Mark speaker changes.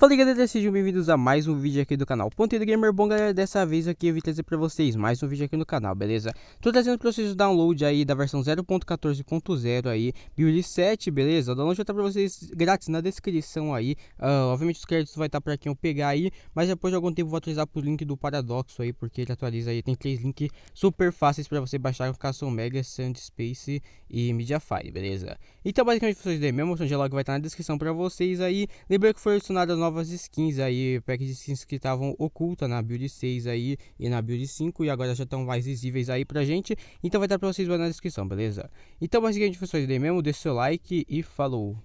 Speaker 1: Fala galera, sejam bem-vindos a mais um vídeo aqui do canal Ponteiro Gamer Bom galera, dessa vez aqui eu vim trazer pra vocês mais um vídeo aqui no canal, beleza? Tô trazendo pra vocês o download aí da versão 0.14.0 aí, Build 7, beleza? O download já tá pra vocês grátis na descrição aí, uh, obviamente os créditos vai estar tá pra quem eu pegar aí, mas depois de algum tempo vou atualizar pro link do Paradoxo aí, porque ele atualiza aí, tem três links super fáceis pra você baixar com Castle Mega, Sand Space e Mediafire, beleza? Então basicamente vocês dêem mesmo, o diálogo vai estar tá na descrição pra vocês aí, lembrando que foi adicionado a novas skins aí, packs de skins que estavam ocultas na build 6 aí e na build 5 e agora já estão mais visíveis aí pra gente. Então vai estar pra vocês na descrição, beleza? Então basicamente, isso daí mesmo, deixa o seu like e falou!